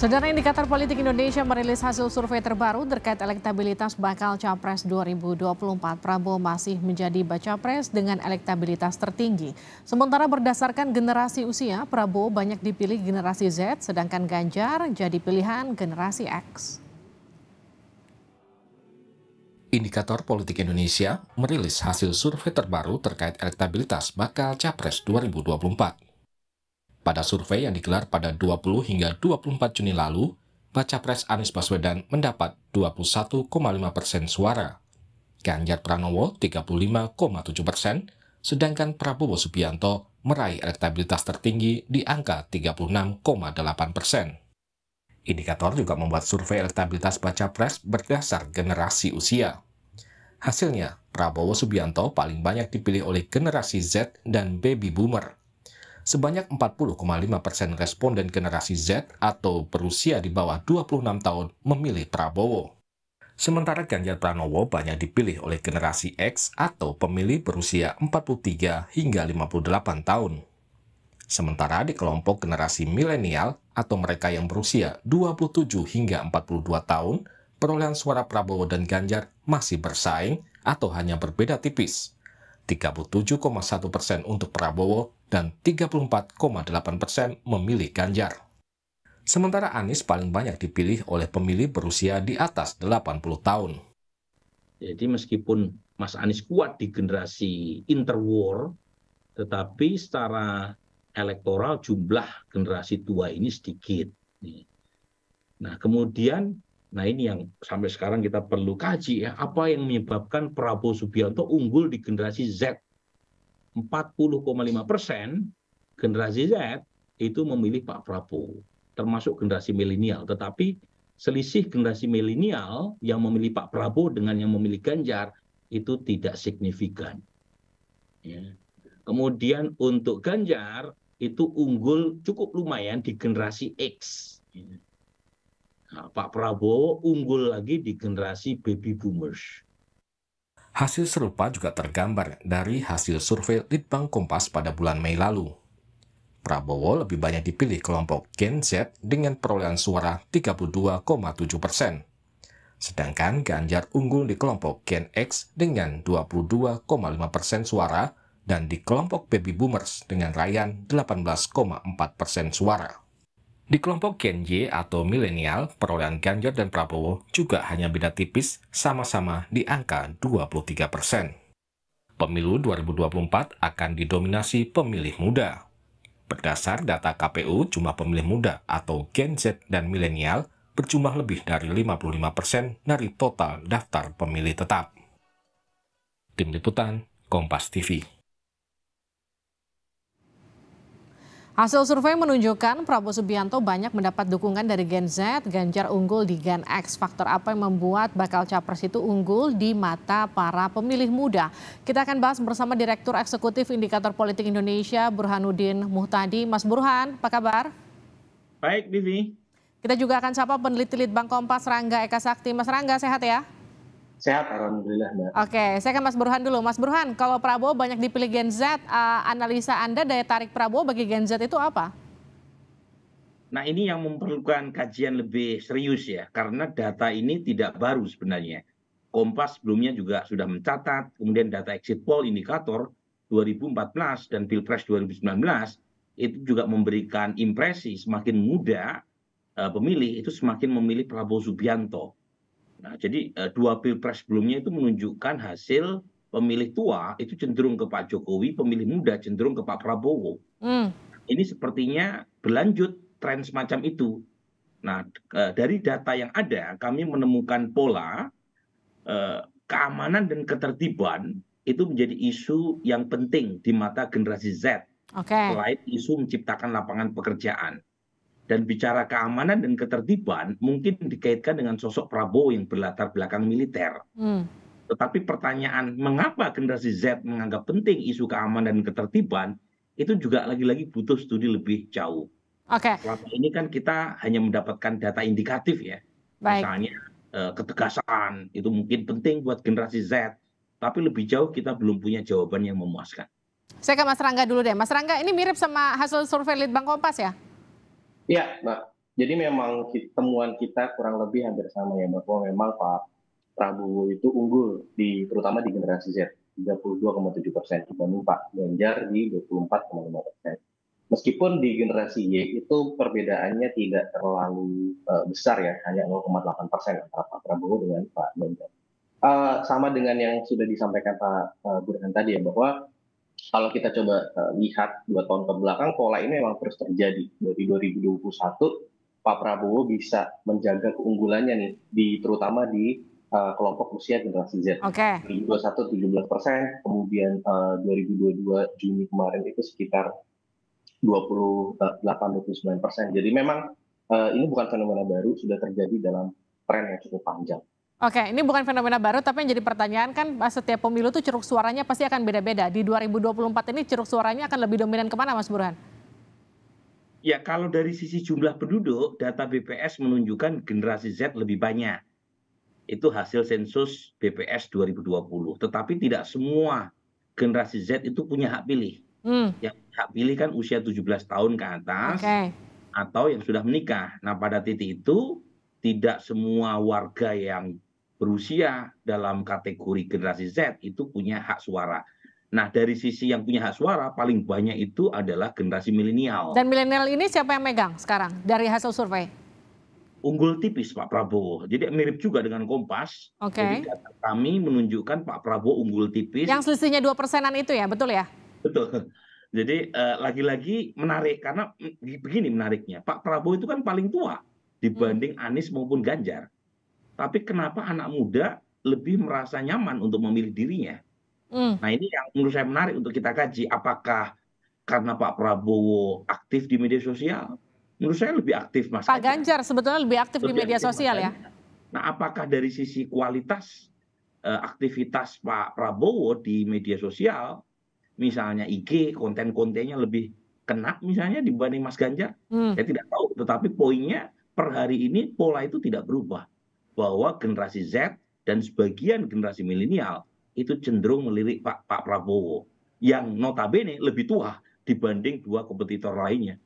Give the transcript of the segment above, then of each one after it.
Saudara Indikator Politik Indonesia merilis hasil survei terbaru terkait elektabilitas bakal Capres 2024. Prabowo masih menjadi baca pres dengan elektabilitas tertinggi. Sementara berdasarkan generasi usia, Prabowo banyak dipilih generasi Z, sedangkan Ganjar jadi pilihan generasi X. Indikator Politik Indonesia merilis hasil survei terbaru terkait elektabilitas bakal Capres 2024. Pada survei yang digelar pada 20 hingga 24 Juni lalu, baca pres Anies Baswedan mendapat 21,5 persen suara. Ganjar Pranowo 35,7 persen, sedangkan Prabowo Subianto meraih elektabilitas tertinggi di angka 36,8 persen. Indikator juga membuat survei elektabilitas baca pres berdasar generasi usia. Hasilnya, Prabowo Subianto paling banyak dipilih oleh generasi Z dan baby boomer – sebanyak 40,5% responden generasi Z atau berusia di bawah 26 tahun memilih Prabowo. Sementara Ganjar Pranowo banyak dipilih oleh generasi X atau pemilih berusia 43 hingga 58 tahun. Sementara di kelompok generasi milenial atau mereka yang berusia 27 hingga 42 tahun, perolehan suara Prabowo dan Ganjar masih bersaing atau hanya berbeda tipis. 37,1 persen untuk Prabowo dan 34,8 persen memilih Ganjar. Sementara Anies paling banyak dipilih oleh pemilih berusia di atas 80 tahun. Jadi meskipun Mas Anies kuat di generasi interwar, tetapi secara elektoral jumlah generasi tua ini sedikit. Nah kemudian, nah ini yang sampai sekarang kita perlu kaji ya, apa yang menyebabkan Prabowo Subianto unggul di generasi Z 40,5 persen generasi Z itu memilih Pak Prabowo, termasuk generasi milenial. Tetapi selisih generasi milenial yang memilih Pak Prabowo dengan yang memilih Ganjar itu tidak signifikan. Ya. Kemudian untuk Ganjar itu unggul cukup lumayan di generasi X. Ya. Nah, Pak Prabowo unggul lagi di generasi baby boomers. Hasil serupa juga tergambar dari hasil survei Litbang Kompas pada bulan Mei lalu. Prabowo lebih banyak dipilih kelompok Gen Z dengan perolehan suara 32,7 persen. Sedangkan Ganjar unggul di kelompok Gen X dengan 22,5 persen suara dan di kelompok Baby Boomers dengan raihan 18,4 persen suara. Di kelompok Gen Y atau milenial, perolehan Ganjar dan Prabowo juga hanya beda tipis, sama-sama di angka 23 persen. Pemilu 2024 akan didominasi pemilih muda. Berdasar data KPU, jumlah pemilih muda atau Gen Z dan milenial berjumlah lebih dari 55 persen dari total daftar pemilih tetap. Tim Liputan, Kompas TV Hasil survei menunjukkan Prabowo Subianto banyak mendapat dukungan dari Gen Z, Ganjar unggul di Gen X. Faktor apa yang membuat bakal capres itu unggul di mata para pemilih muda? Kita akan bahas bersama Direktur Eksekutif Indikator Politik Indonesia, Burhanuddin Muhtadi. Mas Burhan, apa kabar? Baik, Divi. Kita juga akan sapa peneliti Litbang Kompas Rangga Eka Sakti. Mas Rangga, sehat ya? Sehat, alhamdulillah, Mbak. Oke, okay, saya ke Mas Burhan dulu. Mas Burhan, kalau Prabowo banyak dipilih Gen Z, uh, analisa Anda daya tarik Prabowo bagi Gen Z itu apa? Nah, ini yang memerlukan kajian lebih serius ya, karena data ini tidak baru sebenarnya. Kompas sebelumnya juga sudah mencatat, kemudian data exit poll indikator 2014 dan Pilpres 2019 itu juga memberikan impresi semakin muda eh, pemilih itu semakin memilih Prabowo Subianto nah jadi eh, dua pilpres sebelumnya itu menunjukkan hasil pemilih tua itu cenderung ke pak jokowi pemilih muda cenderung ke pak prabowo hmm. ini sepertinya berlanjut tren semacam itu nah eh, dari data yang ada kami menemukan pola eh, keamanan dan ketertiban itu menjadi isu yang penting di mata generasi Z okay. selain isu menciptakan lapangan pekerjaan dan bicara keamanan dan ketertiban mungkin dikaitkan dengan sosok prabowo yang berlatar belakang militer hmm. tetapi pertanyaan mengapa generasi Z menganggap penting isu keamanan dan ketertiban itu juga lagi-lagi butuh studi lebih jauh. Oke. Okay. ini kan kita hanya mendapatkan data indikatif ya. Baik. Misalnya eh, ketegasan itu mungkin penting buat generasi Z, tapi lebih jauh kita belum punya jawaban yang memuaskan. Saya ke Mas Rangga dulu deh. Mas Rangga ini mirip sama hasil survei Litbang Kompas ya? Iya, Mbak. Jadi memang temuan kita kurang lebih hampir sama ya bahwa memang Pak Prabowo itu unggul di terutama di generasi Z 32,7 persen dibanding Pak Ganjar di 24,5 persen. Meskipun di generasi Y itu perbedaannya tidak terlalu uh, besar ya, hanya 0,8 persen antara Pak Prabowo dengan Pak Ganjar. Uh, sama dengan yang sudah disampaikan Pak uh, Burhan tadi ya bahwa kalau kita coba uh, lihat dua tahun ke belakang pola ini memang terus terjadi dari 2021 Pak Prabowo bisa menjaga keunggulannya nih di terutama di uh, kelompok usia generasi Z. Oke. Okay. 2021 17 persen, kemudian eh, uh, 2022 Juni kemarin itu sekitar 28-29 persen. Jadi memang uh, ini bukan fenomena baru, sudah terjadi dalam tren yang cukup panjang. Oke, ini bukan fenomena baru, tapi yang jadi pertanyaan kan setiap pemilu tuh ceruk suaranya pasti akan beda-beda. Di 2024 ini ceruk suaranya akan lebih dominan kemana, Mas Burhan? Ya, kalau dari sisi jumlah penduduk, data BPS menunjukkan generasi Z lebih banyak. Itu hasil sensus BPS 2020. Tetapi tidak semua generasi Z itu punya hak pilih. Hmm. Yang hak pilih kan usia 17 tahun ke atas okay. atau yang sudah menikah. Nah, pada titik itu tidak semua warga yang berusia dalam kategori generasi Z itu punya hak suara. Nah, dari sisi yang punya hak suara paling banyak itu adalah generasi milenial. Dan milenial ini siapa yang megang sekarang dari hasil survei? Unggul tipis Pak Prabowo. Jadi mirip juga dengan Kompas. Oke. Okay. Jadi kami menunjukkan Pak Prabowo unggul tipis. Yang selisihnya dua persenan itu ya, betul ya? Betul. Jadi eh, lagi-lagi uh, menarik karena begini menariknya Pak Prabowo itu kan paling tua dibanding hmm. Anies maupun Ganjar tapi kenapa anak muda lebih merasa nyaman untuk memilih dirinya hmm. nah ini yang menurut saya menarik untuk kita kaji apakah karena Pak Prabowo aktif di media sosial menurut saya lebih aktif Mas Pak Ganjar sebetulnya lebih aktif lebih di media aktif, sosial ya nah apakah dari sisi kualitas uh, aktivitas Pak Prabowo di media sosial misalnya IG konten-kontennya lebih kena misalnya dibanding Mas Ganjar. Mm. Saya tidak tahu, tetapi poinnya per hari ini pola itu tidak berubah bahwa generasi z dan sebagian generasi milenial itu cenderung melirik pak prabowo yang notabene lebih tua dibanding dua kompetitor lainnya.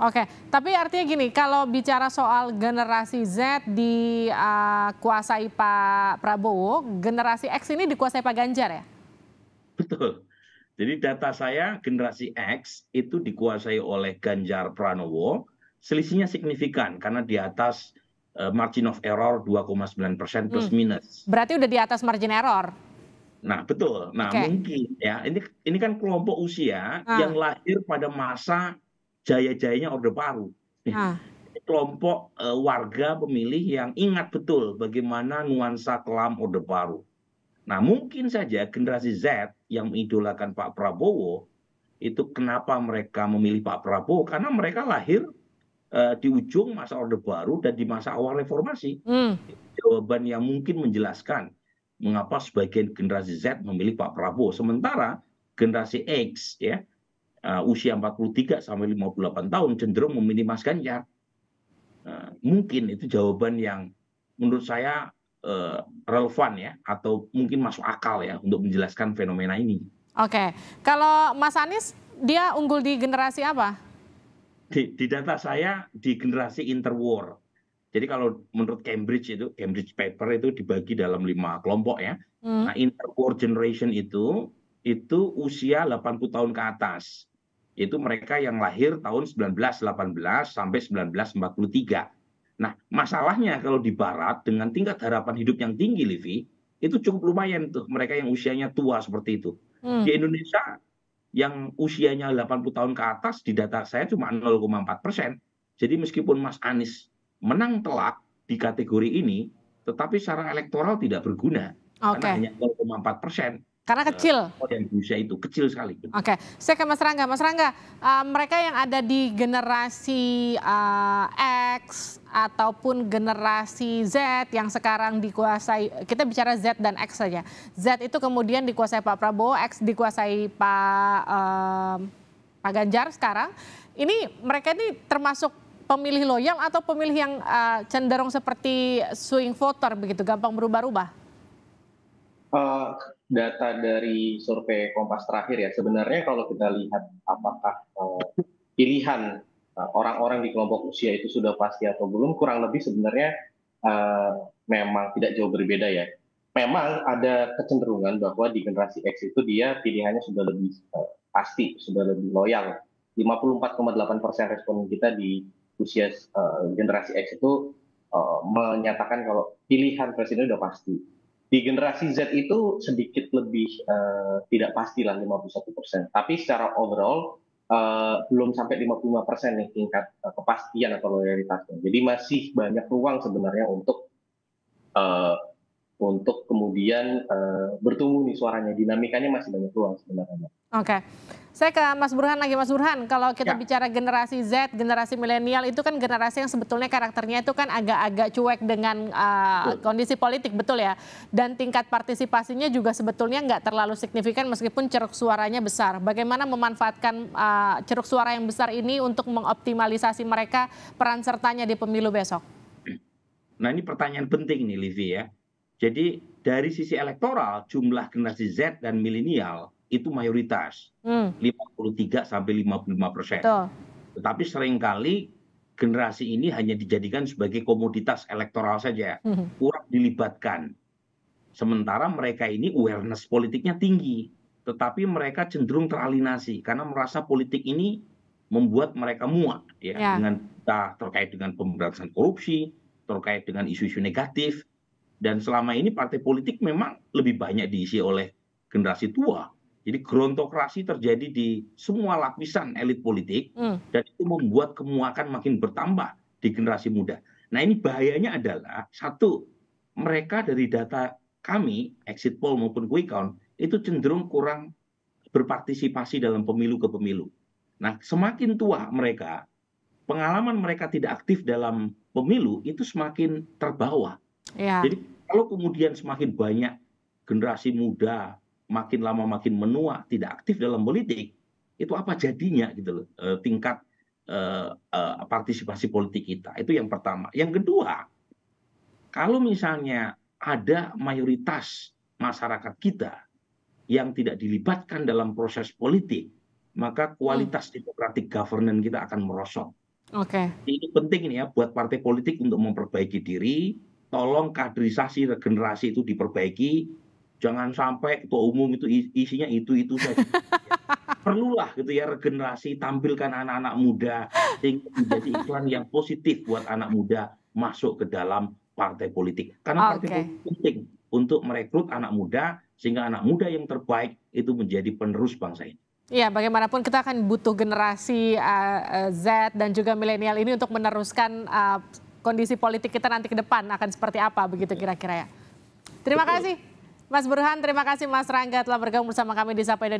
Oke, tapi artinya gini, kalau bicara soal generasi Z dikuasai eh, uh, Pak Prabowo, generasi X ini dikuasai Pak Ganjar ya? Betul. Jadi data saya generasi X itu dikuasai oleh Ganjar Pranowo, selisihnya signifikan karena di atas Eh, margin of error 2,9 persen plus hmm. minus. Berarti udah di atas margin error. Nah betul. Nah okay. mungkin ya ini ini kan kelompok usia ah. yang lahir pada masa jaya-jayanya Orde Baru. Ah. Kelompok uh, warga pemilih yang ingat betul bagaimana nuansa kelam Orde Baru. Nah mungkin saja generasi Z yang mengidolakan Pak Prabowo itu kenapa mereka memilih Pak Prabowo karena mereka lahir Eh, di ujung masa Orde Baru dan di masa awal reformasi. Hmm. Jawaban yang mungkin menjelaskan mengapa sebagian generasi Z memilih Pak Prabowo sementara generasi X ya uh, usia 43 sampai 58 tahun cenderung memilih Mas Ganjar. Eh, mungkin itu jawaban yang menurut saya relevan ya atau mungkin masuk akal ya untuk menjelaskan fenomena ini. Oke, kalau Mas Anies dia unggul di generasi apa? di data saya di generasi interwar jadi kalau menurut Cambridge itu Cambridge paper itu dibagi dalam lima kelompok ya hmm. nah interwar generation itu itu usia 80 tahun ke atas itu mereka yang lahir tahun 1918 sampai 1943 nah masalahnya kalau di barat dengan tingkat harapan hidup yang tinggi Livi itu cukup lumayan tuh mereka yang usianya tua seperti itu hmm. di Indonesia yang usianya 80 tahun ke atas di data saya cuma 0,4 persen. Jadi meskipun Mas Anies menang telak di kategori ini, tetapi secara elektoral tidak berguna okay. karena hanya 0,4 persen. Karena kecil. Oh, Indonesia itu kecil sekali. Oke, okay. saya ke Mas Rangga. Mas Rangga, uh, mereka yang ada di generasi uh, X ataupun generasi Z yang sekarang dikuasai, kita bicara Z dan X saja. Z itu kemudian dikuasai Pak Prabowo, X dikuasai Pak uh, Pak Ganjar sekarang. Ini mereka ini termasuk pemilih loyal atau pemilih yang uh, cenderung seperti swing voter begitu, gampang berubah-ubah? Uh, data dari survei Kompas terakhir ya, sebenarnya kalau kita lihat apakah uh, pilihan eh, orang-orang uh, di kelompok usia itu sudah pasti atau belum, kurang lebih sebenarnya uh, memang tidak jauh berbeda ya. Memang ada kecenderungan bahwa di generasi X itu dia pilihannya sudah lebih uh, pasti, sudah lebih loyal. 54,8 persen responden kita di usia uh, generasi X itu uh, menyatakan kalau pilihan presiden sudah pasti di generasi Z itu sedikit lebih uh, tidak lah 51 persen. Tapi secara overall uh, belum sampai 55 persen nih tingkat uh, kepastian atau loyalitasnya. Jadi masih banyak ruang sebenarnya untuk uh, untuk kemudian uh, bertumbuh nih suaranya. Dinamikanya masih banyak ruang sebenarnya. Oke. Okay. Saya ke Mas Burhan lagi, Mas Burhan. Kalau kita ya. bicara generasi Z, generasi milenial itu kan generasi yang sebetulnya karakternya itu kan agak-agak cuek dengan uh, kondisi politik, betul ya? Dan tingkat partisipasinya juga sebetulnya nggak terlalu signifikan meskipun ceruk suaranya besar. Bagaimana memanfaatkan uh, ceruk suara yang besar ini untuk mengoptimalisasi mereka peran sertanya di pemilu besok? Nah ini pertanyaan penting nih, Livi ya. Jadi dari sisi elektoral, jumlah generasi Z dan milenial itu mayoritas hmm. lima puluh sampai 55 persen tetapi seringkali generasi ini hanya dijadikan sebagai komoditas elektoral saja hmm. kurang dilibatkan sementara mereka ini awareness politiknya tinggi tetapi mereka cenderung teralinasi karena merasa politik ini membuat mereka muak ya, ya. dengan terkait dengan pemberantasan korupsi terkait dengan isu-isu negatif dan selama ini partai politik memang lebih banyak diisi oleh generasi tua jadi gerontokrasi terjadi di semua lapisan elit politik hmm. dan itu membuat kemuakan makin bertambah di generasi muda. Nah ini bahayanya adalah satu mereka dari data kami exit poll maupun quick count itu cenderung kurang berpartisipasi dalam pemilu ke pemilu. Nah semakin tua mereka pengalaman mereka tidak aktif dalam pemilu itu semakin terbawa. Ya. Jadi kalau kemudian semakin banyak generasi muda makin lama makin menua, tidak aktif dalam politik, itu apa jadinya gitu loh eh, tingkat uh, uh, partisipasi politik kita. Itu yang pertama. Yang kedua, kalau misalnya ada mayoritas masyarakat kita yang tidak dilibatkan dalam proses politik, maka hmm. kualitas hmm. demokratik governance kita akan merosot. Oke. Okay. Ini penting ini ya buat partai politik untuk memperbaiki diri, tolong kaderisasi regenerasi itu diperbaiki Jangan sampai ketua umum itu isinya itu-itu saja. Perlulah gitu ya regenerasi, tampilkan anak-anak muda sehingga menjadi iklan yang positif buat anak muda masuk ke dalam partai politik. Karena partai okay. politik penting untuk merekrut anak muda sehingga anak muda yang terbaik itu menjadi penerus bangsa ini. Ya, bagaimanapun kita akan butuh generasi uh, Z dan juga milenial ini untuk meneruskan uh, kondisi politik kita nanti ke depan akan seperti apa begitu kira-kira ya. Terima Betul. kasih. Mas Burhan, terima kasih Mas Rangga telah bergabung bersama kami di Sapa Indonesia.